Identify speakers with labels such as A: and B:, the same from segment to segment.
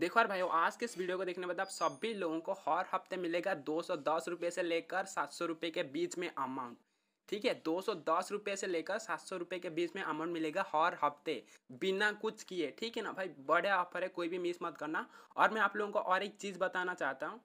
A: देखो यार भाइयों आज के इस वीडियो को देखने के बाद आप सभी लोगों को हर हफ्ते मिलेगा दो सौ दस रुपये से लेकर सात सौ रुपये के बीच में अमाउंट ठीक है दो सौ दस रुपये से लेकर सात सौ रुपये के बीच में अमाउंट मिलेगा हर हफ्ते बिना कुछ किए ठीक है ना भाई बड़े ऑफर है कोई भी मिस मत करना और मैं आप लोगों को और एक चीज़ बताना चाहता हूँ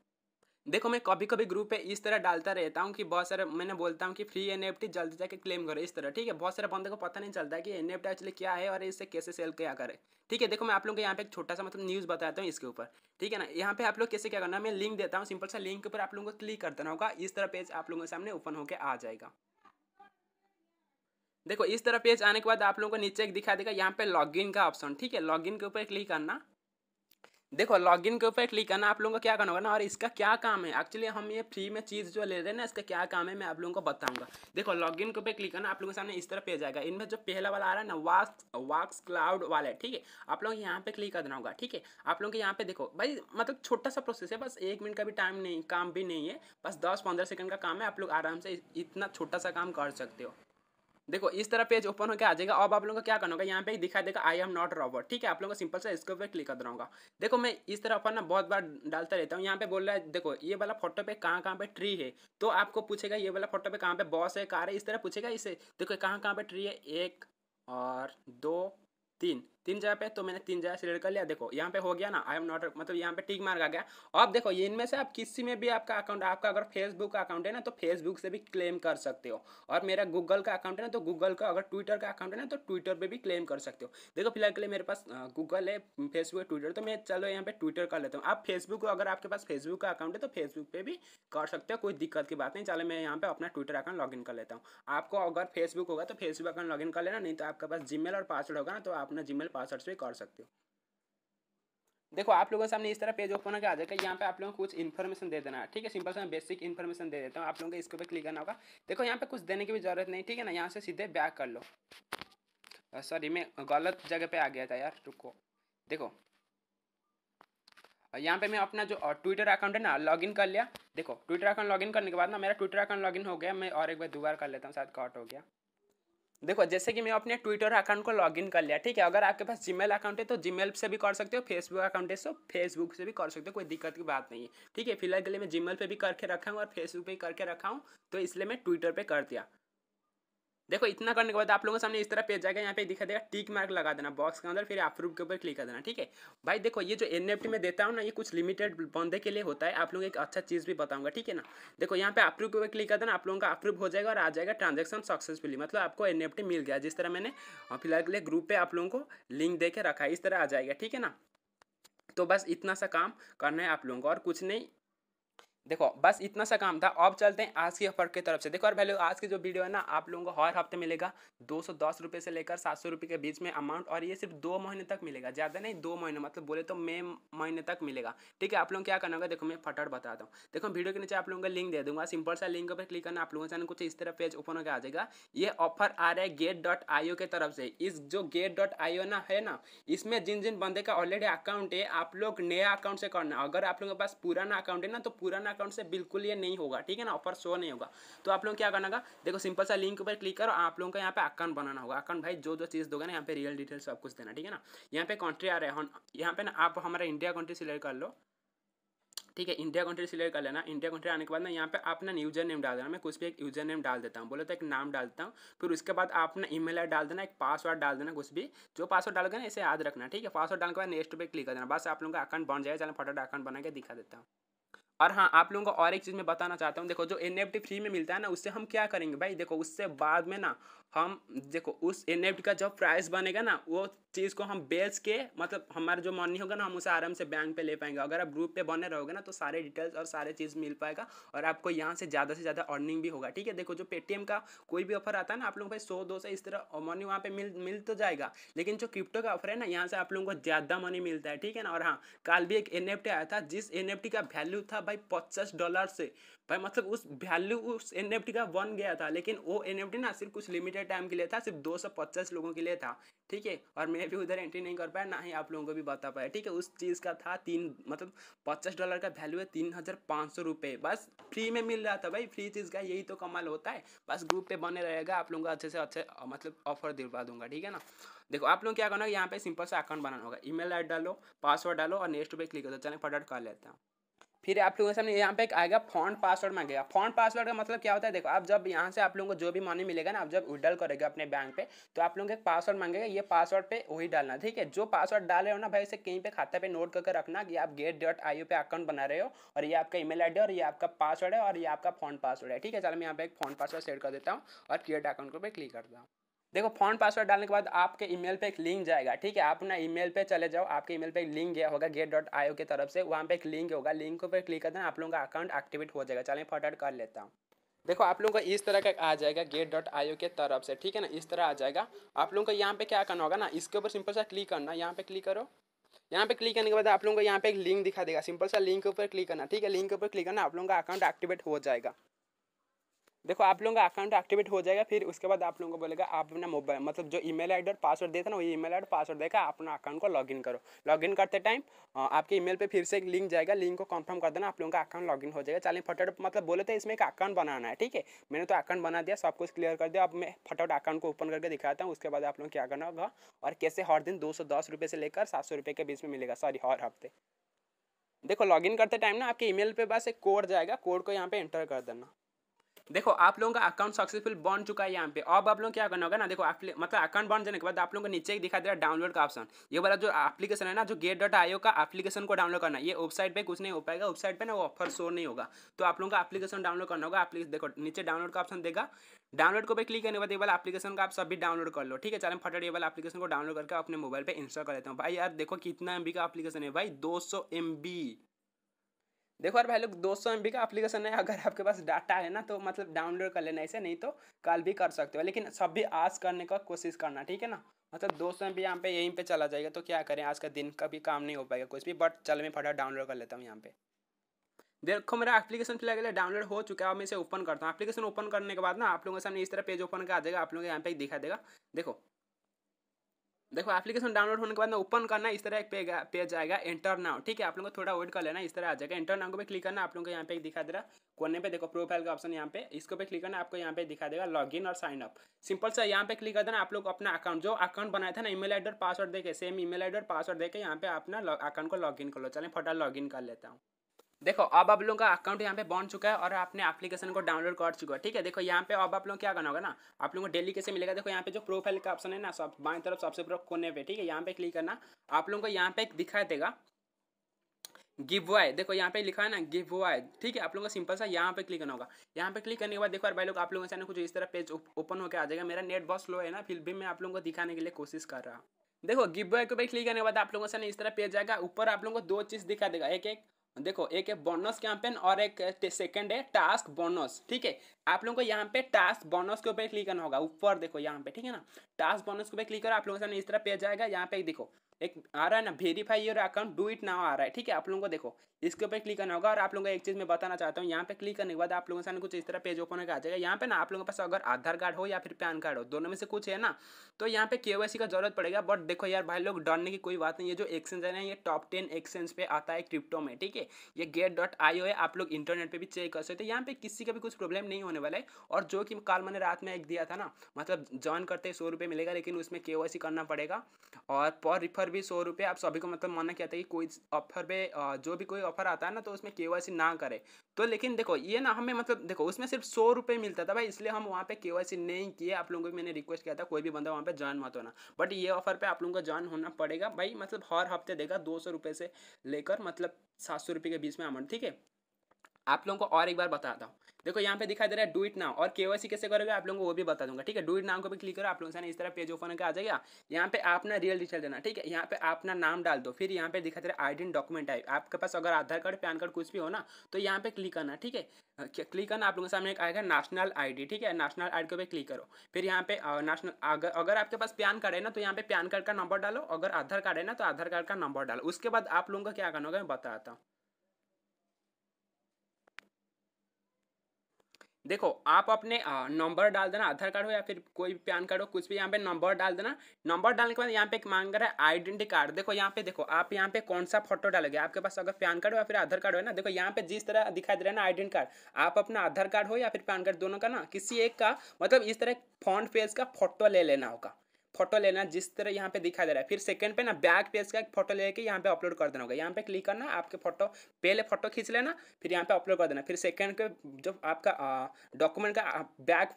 A: देखो मैं कभी कभी ग्रुप पे इस तरह डालता रहता हूँ कि बहुत सारे मैंने बोलता हूँ कि फ्री एन एफ टी जल्दी जाके क्लेम करो इस तरह ठीक है बहुत सारे बंदे को पता नहीं चलता है कि एन एफ टी एक्चुअली क्या है और इससे कैसे सेल क्या करे ठीक है देखो मैं आप लोगों को यहाँ पे एक छोटा सा मतलब न्यूज़ बताता हूँ इसके ऊपर ठीक है ना यहाँ पे आप लोग कैसे क्या करना मैं लिंक देता हूँ सिंपल सा लिंक के ऊपर आप लोगों को क्लिक कर देना होगा इस तरह पेज आप लोगों के सामने ओपन होकर आ जाएगा देखो इस तरह पेज आने के बाद आप लोगों को नीचे एक दिखा देगा यहाँ पे लॉगिन का ऑप्शन ठीक है लॉगिन के ऊपर क्लिक करना देखो लॉगिन के ऊपर क्लिक करना आप लोगों को क्या करना होगा ना और इसका क्या काम है एक्चुअली हम ये फ्री में चीज़ जो ले रहे हैं ना इसका क्या काम है मैं आप लोगों को बताऊंगा देखो लॉगिन के ऊपर क्लिक करना आप लोगों के सामने इस तरह पेज आएगा इनमें जो पहला वाला आ रहा है ना वाक्स वाक्स क्लाउड वाला है ठीक है आप लोग यहाँ पे क्लिक करना होगा ठीक है आप लोगों के यहाँ पे देखो भाई मतलब छोटा सा प्रोसेस है बस एक मिनट का भी टाइम नहीं काम भी नहीं है बस दस पंद्रह सेकंड का काम है आप लोग आराम से इतना छोटा सा काम कर सकते हो देखो इस तरह पेज ओपन होकर आ जाएगा अब आप लोगों को क्या करना होगा यहाँ पे दिखा देगा आई एम नॉट रॉबर्ट ठीक है आप लोगों को सिंपल से इसके ऊपर क्लिक कर होगा देखो मैं इस तरह अपन ना बहुत बार डालता रहता हूँ यहाँ पे बोल रहा है देखो ये वाला फोटो पे कहाँ कहाँ पे ट्री है तो आपको पूछेगा ये वाला फोटो पे कहाँ पे बॉस है कार है इस तरह पूछेगा इसे देखो कहाँ कहाँ पे ट्री है एक और दो तीन तीन जगह पे तो मैंने तीन जगह सिलेक्ट कर लिया देखो यहाँ पे हो गया ना आई एम नॉट मतलब यहाँ पे टिक मार्क आ गया अब देखो इनमें से आप किसी में भी आपका अकाउंट आपका अगर फेसबुक का अकाउंट है ना तो फेसबुक से भी क्लेम कर सकते हो और मेरा गूगल का अकाउंट है ना तो गूगल का अगर ट्विटर का अकाउंट है ना तो ट्विटर पर भी क्लेम कर सकते हो देखो फिलहाल के लिए मेरे पास गूगल है फेसबुक है ट्विटर तो मैं चलो यहाँ पे ट्विटर कर लेता हूँ आप फेसबुक अगर आपके पास फेसबुक का अकाउंट है तो फेसबुक पर भी कर सकते हो कोई दिक्कत की बात नहीं चलो मैं यहाँ पे अपना ट्विटर अकाउंट लॉगिन कर लेता हूँ आपको अगर फेसबुक होगा तो फेसबुक अकाउंट लॉगिन कर लेना नहीं तो आपके पास जीमेल और पासवर्ड होगा ना तो अपना जीमेल पासवर्ड से कर सकते हो देखो आप लोगों के सामने इस तरह पेज ओपन होकर आ जाएगा यहाँ पे आप लोगों को कुछ इन्फॉर्मेशन दे देना है ठीक है सिंपल से मैं बेसिक इन्फॉर्मेशन दे देता हूँ आप लोगों को इसके ऊपर क्लिक करना होगा देखो यहाँ पे कुछ देने की भी जरूरत नहीं ठीक है ना यहाँ से सीधे बैक कर लो सॉरी मैं गलत जगह पे आ गया था यार रुको देखो यहाँ पे मैं अपना जो ट्विटर अकाउंट है ना लॉगिन कर लिया देखो ट्विटर अकाउंट लॉगिन करने के बाद ना मेरा ट्विटर अकाउंट लॉगिन हो गया मैं और एक बार दोबारा कर लेता हूँ शायद कॉट हो गया देखो जैसे कि मैं अपने ट्विटर अकाउंट को लॉगिन कर लिया ठीक है अगर आपके पास जीमेल अकाउंट है तो जीमेल से भी कर सकते हो फेसबुक अकाउंट है तो फेसबुक से भी कर सकते हो कोई दिक्कत की बात नहीं है ठीक है फिलहाल के लिए मैं जीमेल पे भी करके रखा हूँ और फेसबुक पे भी करके रखा हूँ तो इसलिए मैं ट्विटर पर कर दिया देखो इतना करने के बाद आप लोगों के सामने इस तरह पेज जाएगा यहाँ पे दिखा देगा टिक मार्क लगा देना बॉक्स के अंदर फिर अप्रूव के ऊपर क्लिक कर देना ठीक है भाई देखो ये जो एन में देता हूँ ना ये कुछ लिमिटेड बंदे के लिए होता है आप लोग एक अच्छा चीज़ भी बताऊंगा ठीक है ना देखो यहाँ पे अप्रूव के ऊपर क्लिक कर देना आप लोगों का अप्रूव हो जाएगा और आ जाएगा ट्रांजेक्शन सक्सेसफुली मतलब आपको एन मिल गया जिस तरह मैंने फिलहाल के लिए ग्रुप पर आप लोगों को लिंक दे के रखा है इस तरह आ जाएगा ठीक है ना तो बस इतना सा काम करना है आप लोगों को और कुछ नहीं देखो बस इतना सा काम था अब चलते हैं आज की ऑफर की तरफ से देखो और वैल्यू आज की जो वीडियो है ना आप लोगों को हर हफ्ते मिलेगा दो सौ दस से लेकर सात सौ के बीच में अमाउंट और ये सिर्फ दो महीने तक मिलेगा ज़्यादा नहीं दो महीने मतलब बोले तो मई महीने तक मिलेगा ठीक है आप लोग क्या करना होगा देखो मैं फटाट बताता हूँ देखो वीडियो के नीचे आप लोगों का लिंक दे दूंगा सिंपल सा लिंक पर क्लिक करना आप लोगों से कुछ इस तरह पेज ओपन होकर आ जाएगा ये ऑफर आ रहा है गेट डॉट आईओ के तरफ से इस जो गेट डॉट आईओ ना है ना इसमें जिन जिन बंदे का ऑलरेडी अकाउंट है आप लोग नया अकाउंट से करना अगर आप लोगों के पास पुराना अकाउंट है ना तो पुराना अकाउंट से बिल्कुल ये नहीं होगा ठीक है ना ऑफर शो नहीं होगा तो आप लोग क्या करना होगा देखो सिंपल सा लिंक पर क्लिक करो आप लोगों का यहाँ पे अकाउंट बनाना होगा अकाउंट भाई जो जो चीज़ दोगे ना यहाँ पे रियल डिटेल सब कुछ देना ठीक है ना यहाँ पे कंट्री आ रहे हैं यहाँ पे ना आप हमारा इंडिया कंट्री सिलेक्ट कर लो ठीक है इंडिया कंट्री सिलेक्ट कर लेना इंडिया कंट्री आने के बाद ना यहाँ पे अपना यूजर नेम डाल देना मैं कुछ भी एक यूजर नेम डाल देता हूँ बोले तो एक नाम डाल देता हूँ फिर उसके बाद आपने ईमेल आई डाल देना एक पासवर्ड डाल देना कुछ भी जो पासवर्ड डालोगे ना इसे याद रखना ठीक है पासवर्ड डालने के बाद नेक्स्ट पर क्लिक कर देना बस आप लोगों का अकाउंट बन जाएगा चलो फटाफट अकाउंट बना के दिखा देता हूँ और हाँ आप लोगों को और एक चीज़ मैं बताना चाहता हूँ देखो जो एन फ्री में मिलता है ना उससे हम क्या करेंगे भाई देखो उससे बाद में ना हम देखो उस एन का जो प्राइस बनेगा ना वो चीज़ को हम बेच के मतलब हमारा जो मनी होगा ना हम उसे आराम से बैंक पे ले पाएंगे अगर आप ग्रुप पे बने रहोगे ना तो सारे डिटेल्स और सारे चीज़ मिल पाएगा और आपको यहाँ से ज़्यादा से ज़्यादा अर्निंग भी होगा ठीक है देखो जो पेटीएम का कोई भी ऑफर आता है ना आप लोग भाई सौ दो सौ इस तरह मनी वहाँ पर मिल मिल तो जाएगा लेकिन जो क्रिप्टो का ऑफर है ना यहाँ से आप लोगों को ज़्यादा मनी मिलता है ठीक है ना और हाँ कल भी एक एन आया था जिस एन का वैल्यू था भाई पचास डॉलर से भाई मतलब उस वैल्यू उस एन का बन गया था लेकिन वो एन ना सिर्फ कुछ लिमिटेड लिमिटेड टाइम के लिए था सिर्फ 250 लोगों के लिए था ठीक है और मैं भी उधर एंट्री नहीं कर पाया ना ही आप लोगों को भी बता पाया ठीक है उस चीज़ का था तीन मतलब पचास डॉलर का वैल्यू है तीन हज़ार पाँच सौ रुपये बस फ्री में मिल रहा था भाई फ्री चीज़ का यही तो कमाल होता है बस ग्रुप पे बने रहेगा आप लोगों को अच्छे से अच्छे मतलब ऑफर दिलवा दूंगा ठीक है ना देखो आप लोग क्या करना यहाँ पे सिंपल सा अकाउंट बनाना होगा ईमेल ऐड डालो पासवर्ड डालो और नेक्स्ट पे क्लिक करो चलें फटाफट कर लेते हैं फिर आप लोगों के सामने यहाँ पे एक आएगा फॉन्ट पासवर्ड मांगेगा फॉन्ट पासवर्ड का मतलब क्या होता है देखो आप जब यहाँ से आप लोगों को जो भी मनी मिलेगा ना आप जब विड्रॉल करेगा अपने बैंक पे तो आप लोगों एक पासवर्ड मांगेगा ये पासवर्ड पे वही डालना ठीक है जो पासवर्ड डाल रहे हो ना भाई इसे कहीं पे खाता पे नोट करके रखना कि आप गेट डॉट आई पे अकाउंट बना रहे हो और ये आपका ईमेल आईडी और ये आपका पासवर्ड है और ये आपका फॉन्ट पासवर्ड है ठीक है चलो मैं यहाँ पे एक फॉन्ट पासवर्ड सेट कर देता हूँ और क्रिएट अकाउंट को पे क्लिक करता हूँ देखो फॉन्ट पासवर्ड डालने के बाद आपके ईमेल पे एक लिंक जाएगा ठीक है आप ना ईमेल पे चले जाओ आपके ईमेल पे एक लिंक गया होगा गेट डॉट आयो की तरफ से वहाँ पे एक लिंक होगा लिंक पर क्लिक कर देना आप लोगों का अकाउंट एक्टिवेट हो जाएगा चलिए फटाफट कर लेता हूँ देखो आप लोगों को इस तरह का आ जाएगा गेट डॉट आईओ के तरफ से ठीक है ना इस तरह आ जाएगा आप लोगों को यहाँ पे क्या करना होगा ना इसके ऊपर सिंपल सा क्लिक करना यहाँ पे क्लिक करो यहाँ पे क्लिक करने के बाद आप लोगों को यहाँ पे एक लिंक दिखा देगा सिंपल सा लिंक के ऊपर क्लिक करना ठीक है लिंक के ऊपर क्लिक करना आप लोगों का अकाउंट एक्टिवेट हो जाएगा देखो आप लोगों का अकाउंट एक्टिवेट हो जाएगा फिर उसके बाद आप लोगों को बोलेगा आप अपना मोबाइल मतलब जो ईमेल आईडी और पासवर्ड देता ना वही ईमेल आईडी पासवर्ड देकर अपना अकाउंट को लॉगिन करो लॉगिन करते टाइम आपके ईमेल पे फिर से एक लिंक जाएगा लिंक को कंफर्म कर देना आप लोगों का अकाउंट लॉगिन हो जाएगा चलिए फटाफट मतलब बोले तो इसमें एक अकाउंट बनाना है ठीक है मैंने तो अकाउंट बना दिया सब कुछ क्लियर कर दिया अब मैं फटाफट अकाउंट को ओपन करके दिखाता हूँ उसके बाद आप लोग क्या करना होगा और कैसे हर दिन दो से लेकर सात के बीच में मिलेगा सॉरी हर हफ्ते देखो लॉगिन करते टाइम ना आपके ईमेल पे बस एक कोड जाएगा कोड को यहाँ पे एंटर कर देना देखो आप लोगों का अकाउंट सक्सेसफुल बन चुका है यहाँ पे अब आप लोग क्या करना होगा ना देखो मतलब अकाउंट बन जाने के बाद आप लोगों को नीचे ही दिखा दे रहा है डाउनलोड का ऑप्शन ये वाला जो एप्लीकेशन है ना जो गेट डॉट आईओ का एप्लीकेशन को डाउनलोड करना ये वेबसाइट पे कुछ नहीं हो पाएगा वेबसाइट पे ना वो ऑफर शो नहीं होगा तो आप लोगों का एप्लीकेशन डाउनलोड करना होगा देखो नीचे डाउनलोड का ऑप्शन देगा डाउनलोड को पे क्लिक करने के बाद ये वाला एप्लीकेशन का आप सभी डाउनलोड कर लो ठीक है चलो मैं फटाफट ये वाला एप्लीकेशन को डाउनलोड करके अपने मोबाइल पे इंस्टॉल कर देता हूँ भाई यार देखो कितना एम का एप्लीकेशन है भाई दो सौ देखो यार भाई लोग दो सौ एम का एप्लीकेशन है अगर आपके पास डाटा है ना तो मतलब डाउनलोड कर लेना इसे नहीं तो कल भी कर सकते हो लेकिन सब भी आज करने का कोशिश करना ठीक है ना मतलब दो सौ एम बी यहाँ पे यहीं पे चला जाएगा तो क्या करें आज का दिन का भी काम नहीं हो पाएगा कुछ भी बट चल मैं फटा डाउनलोड कर लेता हूँ यहाँ पे देखो मेरा एप्लीकेशन फिलहाल डाउनलोड हो चुका है मैं इसे ओपन करता हूँ एप्लीकेशन ओपन करने के बाद ना आप लोगों के सामने इस तरह पेज ओपन कर आ जाएगा आप लोगों के यहाँ पे दिखा देगा देखो देखो एप्लीकेशन डाउनलोड होने के बाद ना ओपन करना इस तरह एक पेज पेज आएगा एंटर नाउ ठीक है आप लोगों को थोड़ा वेट कर लेना इस तरह आ जाएगा एंटर नाउ को भी क्लिक करना आप लोगों को यहाँ पे दिखा दे रहा कोने पे देखो प्रोफाइल का ऑप्शन यहाँ पे इसको पे क्लिक करना आपको यहाँ पे दिखा देगा इन और साइन अप सिंपल सा यहाँ पे क्लिक कर देना आप लोग अपना अकाउंट जो अकाउंट बनाया था ना ईमेल आईडी और पासवर्ड देखे सेम ईमेल आईडी और पासवर्ड देखे यहाँ पे अपना अकाउंट को इन कर लो चले फटा इन कर लेता हूँ देखो अब आप लोगों का अकाउंट यहाँ पे बन चुका है और आपने एप्लीकेशन को डाउनलोड कर चुका है ठीक है देखो यहाँ पे अब आप लोग क्या करना होगा ना आप लोगों को डेली कैसे मिलेगा देखो यहाँ पे जो प्रोफाइल का ऑप्शन है ना सब बाएं तरफ सबसे ऊपर कोने पे ठीक है यहाँ पे क्लिक करना आप लोगों को यहाँ पे दिखाई देगा गिव वाई देखो यहाँ पे लिखा है ना गिव वाई ठीक है आप लोगों को सिंपल सा यहाँ पे क्लिक करना होगा यहाँ पे क्लिक करने के बाद देखो भाई लोग आप लोगों के कुछ इस तरह पेज ओपन होकर आ जाएगा मेरा नेट बहुत स्लो है ना फिर भी मैं आप लोगों को दिखाने के लिए कोशिश कर रहा हूँ देखो गिव वाई को भाई क्लिक करने के बाद आप लोगों से इस तरह पेज आएगा ऊपर आप लोगों को दो चीज़ दिखा देगा एक एक देखो एक है बोनस कैंपेन और एक सेकंड है टास्क बोनस ठीक है आप लोगों को यहाँ पे टास्क बोनस के ऊपर क्लिक करना होगा ऊपर देखो यहाँ पे ठीक है ना टास्क बोनस के ऊपर क्लिक करो आप लोगों के सामने इस तरह पेज आएगा यहाँ पे देखो एक आ रहा है ना verify your account do it now आ रहा है ठीक है आप लोगों को देखो इसके ऊपर क्लिक करना होगा और आप लोगों को एक चीज़ मैं बताना चाहता हूँ यहाँ पे क्लिक करने के बाद आप लोगों के सामने कुछ इस तरह पेज ओपन होकर आ जाएगा यहाँ पे ना आप लोगों के पास अगर आधार कार्ड हो या फिर पैन कार्ड हो दोनों में से कुछ है ना तो यहाँ पे के का जरूरत पड़ेगा बट देखो यार भाई लोग डरने की कोई बात नहीं है जो एक्सचेंज है ना ये टॉप टेन एक्सचेंज पे आता है क्रिप्टो में ठीक है ये गेट डॉट आई है आप लोग इंटरनेट पर भी चेक कर सकते यहाँ पे किसी का भी कुछ प्रॉब्लम नहीं होने वाला है और जो कि कल मैंने रात में एक दिया था ना मतलब ज्वाइन करते सौ रुपये मिलेगा लेकिन उसमें के करना पड़ेगा और पर रिफर पर भी सौ रुपये आप सभी को मतलब मना किया था कि कोई ऑफर पे जो भी कोई ऑफर आता है ना तो उसमें के ना करे तो लेकिन देखो ये ना हमें मतलब देखो उसमें सिर्फ सौ रुपये मिलता था भाई इसलिए हम वहाँ पे के नहीं किए आप लोगों को मैंने रिक्वेस्ट किया था कोई भी बंदा वहाँ पे ज्वाइन मत होना बट ये ऑफर पे आप लोगों को ज्वाइन होना पड़ेगा भाई मतलब हर हफ्ते देगा दो सौ रुपये से लेकर मतलब सात सौ रुपये के बीच में अमाउंट ठीक है आप लोगों को और एक बार बताता हूँ देखो यहाँ पे दिखाई दे रहा है डू इट नाउ और वैसी कैसे करोगे आप लोगों को वो भी बता दूंगा ठीक है डू इट नाउ को भी क्लिक करो आप लोगों से इस तरह पेज ओपन होकर आ जाएगा यहाँ पे अपना रियल डिटेल देना ठीक है यहाँ पे अपना नाम डाल दो फिर यहाँ पे दिखाई दे रहा है आइडेंट डॉक्यूमेंट टाइप आपके पास अगर आधार कार्ड पैन कार्ड कुछ भी हो ना तो यहाँ पे क्लिक करना ठीक है क्लिक करना आप लोगों के सामने एक आएगा नेशनल आईडी ठीक है नेशनल आईडी भी क्लिक करो फिर यहाँ पे नेशनल अगर अगर आपके पास पैन कार्ड है ना तो यहाँ पे पैन कार्ड का नंबर डालो अगर आधार कार्ड है ना तो आधार कार्ड का नंबर डालो उसके बाद आप लोगों को क्या करना होगा मैं बताता हूँ देखो आप अपने नंबर डाल देना आधार कार्ड हो या फिर कोई भी पैन कार्ड हो कुछ भी यहाँ पे नंबर डाल देना नंबर डालने के बाद यहाँ पे एक मांग रहा है आइडेंटी कार्ड देखो यहाँ पे देखो आप यहाँ पे कौन सा फोटो डालोगे आपके पास अगर पैन कार्ड हो या फिर आधार कार्ड हो ना देखो यहाँ पे जिस तरह दिखाई दे रहा है ना आइडेंटी कार्ड आप अपना आधार कार्ड हो या फिर पैन कार्ड दोनों का ना किसी एक का मतलब इस तरह फ्रंट पेज का फोटो ले लेना होगा फोटो लेना जिस तरह यहाँ पे दिखा दे रहा है फिर सेकंड पे ना बैक पेज का एक फोटो लेके यहाँ पे अपलोड कर देना होगा यहाँ पे क्लिक करना आपके फोटो पहले फोटो खींच लेना फिर यहाँ पे अपलोड कर देना फिर सेकंड पे जो आपका डॉक्यूमेंट का बैक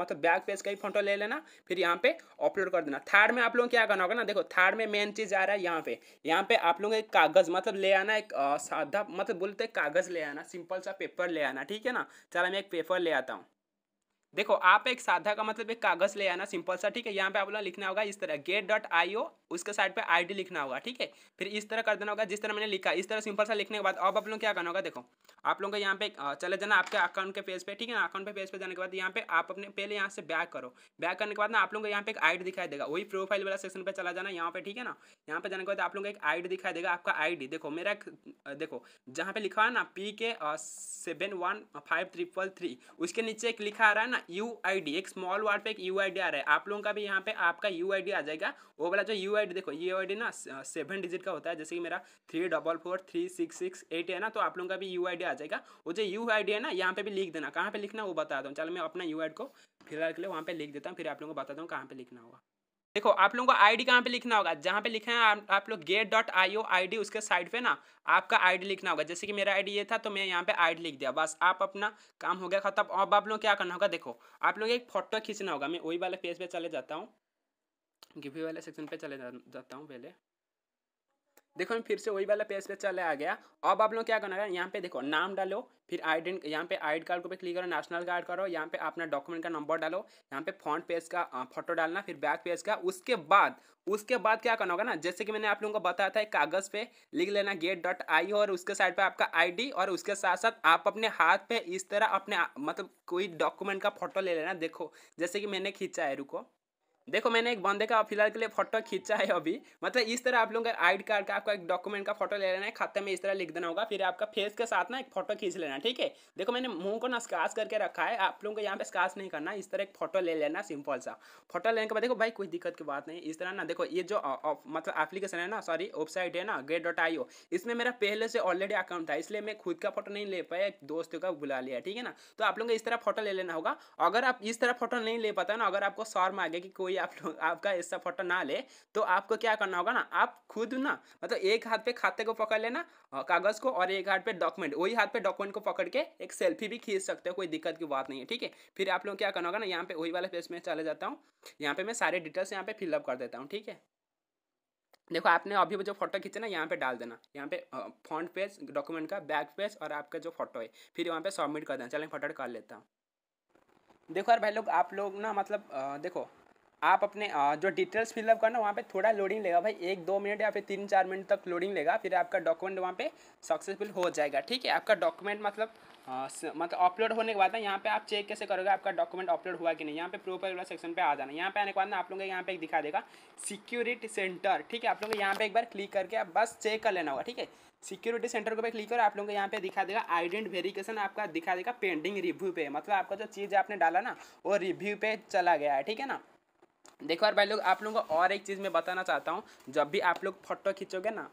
A: मतलब बैक पेज का ही फोटो ले लेना फिर यहाँ पे अपलोड कर देना थर्ड में आप लोगों क्या करना होगा ना देखो थर्ड में मेन चीज़ आ रहा है यहाँ पे यहाँ पे आप लोग एक कागज़ मतलब ले आना एक साधा मतलब बोलते कागज़ ले आना सिंपल सा पेपर ले आना ठीक है ना चलो मैं एक पेपर ले आता हूँ देखो आप एक साधा का मतलब एक कागज ले आना सिंपल सा ठीक है यहाँ पे आप लोग लिखना होगा इस तरह गेट डॉट आई ओ उसके साइड पे आईडी लिखना होगा ठीक है फिर इस तरह कर देना होगा जिस तरह मैंने लिखा इस तरह सिंपल सा लिखने के बाद अब आप लोग क्या करना होगा देखो आप लोगों को यहाँ पे चले जाना आपके अकाउंट के पेज पे ठीक है ना अकाउंट पे पेज पे जाने के बाद यहाँ पे आप अपने पहले यहाँ से बैक करो बैक करने के बाद ना आप लोगों को यहाँ पे एक आईडी दिखाई देगा वही प्रोफाइल वाला सेक्शन पे चला जाना यहाँ पे ठीक है ना यहाँ पे जाने के बाद आप लोगों को एक आईडी दिखाई देगा आपका आईडी देखो मेरा देखो जहाँ पे लिखा है ना P K seven one five triple three उसके नीचे एक लिखा आ रहा है ना यू आई डी एक स्मॉल वर्ड पे एक यू आई डी आ रहा है आप लोगों का भी यहाँ पे आपका यू आई डी आ जाएगा वो वाला जो यू आई डी देखो यू आई डी ना सेवन डिजिट का होता है जैसे कि मेरा three double four three six six eight है ना तो आप लोगों का भी यू आई डी आ जाएगा वो जो यू आई डी है ना यहाँ पे भी लिख देना कहाँ पे लिखना वो बता दूँ चलो मैं अपना यू आई डी को फिलहाल के लिए वहाँ पे लिख देता हूँ फिर आप लोगों को बताता हूँ कहाँ पे लिखना होगा देखो आप लोगों को आईडी कहाँ पे लिखना होगा जहाँ पे लिखा है आप, लोग Gate dot I O I D उसके साइड पे ना आपका आईडी लिखना होगा जैसे कि मेरा आईडी ये था तो मैं यहाँ पे आईडी लिख दिया बस आप अपना काम हो गया खत्म अब आप लोग क्या करना होगा देखो आप लोग एक फोटो खींचना होगा मैं वही वाले पेज पे चले जाता हूँ गिवी वाले सेक्शन पे चले जाता हूँ पहले देखो मैं फिर से वही वाला पेज पे चले आ गया अब आप लोग क्या करना है यहाँ पे देखो नाम डालो फिर आईडेंट यहाँ पे आईडी कार्ड को पे क्लिक करो नेशनल कार्ड करो यहाँ पे अपना डॉक्यूमेंट का नंबर डालो यहाँ पे फ्रंट पेज का फोटो डालना फिर बैक पेज का उसके बाद उसके बाद क्या करना होगा ना जैसे कि मैंने आप लोगों को बताया था कागज पे लिख लेना गेट डॉट आई और उसके साइड पे आपका आईडी और उसके साथ साथ आप अपने हाथ पे इस तरह अपने मतलब कोई डॉक्यूमेंट का फोटो ले लेना देखो जैसे कि मैंने खींचा है रुको देखो मैंने एक बंदे का फिलहाल के लिए फोटो खींचा है अभी मतलब इस तरह आप लोगों का आई कार्ड का आपका एक डॉक्यूमेंट का फोटो ले लेना है खाते में इस तरह लिख देना होगा फिर आपका फेस के साथ ना एक फोटो खींच लेना ठीक है देखो मैंने मुंह को ना स्कास करके रखा है आप लोगों को यहाँ पे स्कास नहीं करना इस तरह एक फोटो ले लेना सिंपल सा फोटो लेने के बाद देखो भाई कोई दिक्कत की बात नहीं इस तरह ना देखो ये जो मतलब एप्लीकेशन है ना सॉरी वेबसाइट है ना गेट डॉट आई इसमें मेरा पहले से ऑलरेडी अकाउंट था इसलिए मैं खुद का फोटो नहीं ले पाया एक दोस्त का बुला लिया ठीक है ना तो आप लोगों को इस तरह फोटो ले लेना होगा अगर आप इस तरह फोटो नहीं ले पाता ना अगर आपको शर्म आ गया कि कोई कोई आप लोग आपका ऐसा फोटो ना ले तो आपको क्या करना होगा ना आप खुद ना मतलब एक हाथ पे खाते को पकड़ लेना कागज़ को और एक हाथ पे डॉक्यूमेंट वही हाथ पे डॉक्यूमेंट को पकड़ के एक सेल्फी भी खींच सकते हो कोई दिक्कत की बात नहीं है ठीक है फिर आप लोग क्या करना होगा ना यहाँ पे वही वाले पेज में चले जाता हूँ यहाँ पे मैं सारे डिटेल्स यहाँ पे फिलअप कर देता हूँ ठीक है देखो आपने अभी जो फोटो खींचे ना यहाँ पे डाल देना यहाँ पे फ्रंट पेज डॉक्यूमेंट का बैक पेज और आपका जो फोटो है फिर यहाँ पे सबमिट कर देना चलें फटाफट कर लेता हूँ देखो यार भाई लोग आप लोग ना मतलब आ, देखो आप अपने जो डिटेल्स फिलअप करना वहाँ पे थोड़ा लोडिंग लेगा भाई एक दो मिनट या फिर तीन चार मिनट तक लोडिंग लेगा फिर आपका डॉक्यूमेंट वहाँ पे सक्सेसफुल हो जाएगा ठीक है आपका डॉक्यूमेंट मतलब मतलब अपलोड होने के बाद ना यहाँ पे आप चेक कैसे करोगे आपका डॉक्यूमेंट अपलोड हुआ कि नहीं यहाँ पे प्रोफाइल वाला सेक्शन पे आ जाना यहाँ पे आने के बाद ना आप लोगों को यहाँ पे एक दिखा देगा सिक्योरिटी सेंटर ठीक है आप लोगों को यहाँ पे एक बार क्लिक करके आप बस चेक कर लेना होगा ठीक है सिक्योरिटी सेंटर को पे क्लिक करो आप लोगों को यहाँ पे दिखा देगा आइडेंट वेरिफिकेशन आपका दिखा देगा पेंडिंग रिव्यू पे मतलब आपका जो चीज़ आपने डाला ना वो रिव्यू पे चला गया है ठीक है ना देखो यार भाई लोग आप लोगों को और एक चीज़ मैं बताना चाहता हूँ जब भी आप लोग फोटो खींचोगे ना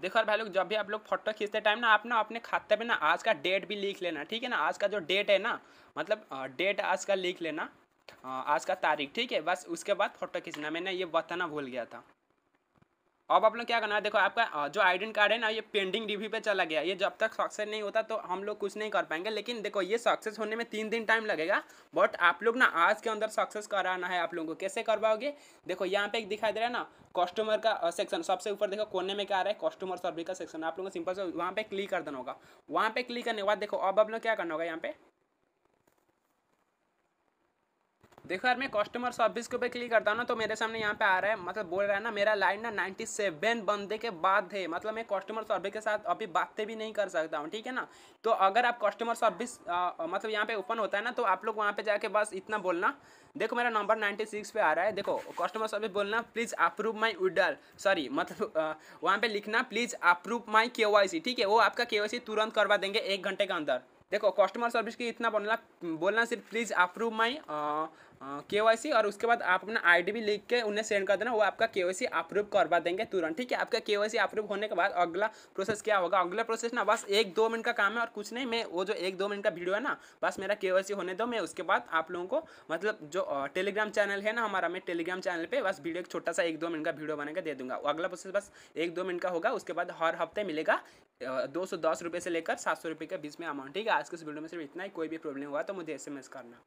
A: देखो यार भाई लोग जब भी आप लोग फोटो खींचते टाइम ना आप ना अपने खाते पे ना आज का डेट भी लिख लेना ठीक है ना आज का जो डेट है ना मतलब डेट आज का लिख लेना आज का तारीख ठीक है बस उसके बाद फोटो खींचना मैंने ये बताना भूल गया था अब आप लोग क्या करना है देखो आपका जो आइडेंट कार्ड है ना ये पेंडिंग रिव्यू पे चला गया ये जब तक सक्सेस नहीं होता तो हम लोग कुछ नहीं कर पाएंगे लेकिन देखो ये सक्सेस होने में तीन दिन टाइम लगेगा बट आप लोग ना आज के अंदर सक्सेस कराना है आप लोगों को कैसे करवाओगे देखो यहाँ पे एक दिखाई दे रहा है ना कस्टमर का सेक्शन सबसे ऊपर देखो कोने में क्या आ रहा है कस्टमर सर्विस का सेक्शन आप लोगों को सिंपल से वहाँ पे क्लिक कर देना होगा वहाँ पे क्लिक करने के बाद देखो अब आप लोग क्या करना होगा यहाँ पे देखो यार मैं कस्टमर सर्विस के ऊपर क्लिक करता हूँ ना तो मेरे सामने यहाँ पे आ रहा है मतलब बोल रहा है ना मेरा लाइन ना नाइन्टी सेवन बंदे के बाद है मतलब मैं कस्टमर सर्विस के साथ अभी बातें भी नहीं कर सकता हूँ ठीक है ना तो अगर आप कस्टमर सर्विस मतलब यहाँ पे ओपन होता है ना तो आप लोग वहाँ पे जाके बस इतना बोलना देखो मेरा नंबर नाइन्टी सिक्स पे आ रहा है देखो कस्टमर सर्विस बोलना प्लीज़ अप्रूव माई उडल सॉरी मतलब वहाँ पे लिखना प्लीज़ अप्रूव माई के ठीक है वो आपका के तुरंत करवा देंगे एक घंटे के अंदर देखो कस्टमर सर्विस की इतना बोलना बोलना सिर्फ प्लीज़ अप्रूव माई के वाई सी और उसके बाद आप अपना आई डी भी लिख के उन्हें सेंड कर देना वो आपका के वाई सी अप्रूव करवा देंगे तुरंत ठीक है आपका के वाई सी अप्रूव होने के बाद अगला प्रोसेस क्या होगा अगला प्रोसेस ना बस एक दो मिनट का काम है और कुछ नहीं मैं वो जो एक दो मिनट का वीडियो है ना बस मेरा के वाई सी होने दो मैं उसके बाद आप लोगों को मतलब जो टेलीग्राम uh, चैनल है ना हमारा मैं टेलीग्राम चैनल पर बस वीडियो एक छोटा सा एक दो मिनट का वीडियो बना के दे दूंगा अगला प्रोसेस बस एक दो मिनट का होगा उसके बाद हर हफ्ते मिलेगा दो सौ दस रुपये से लेकर सात सौ रुपये के बीच में अमाउंट ठीक है आज के इस वीडियो में सिर्फ इतना ही कोई भी प्रॉब्लम हुआ तो मुझे एस करना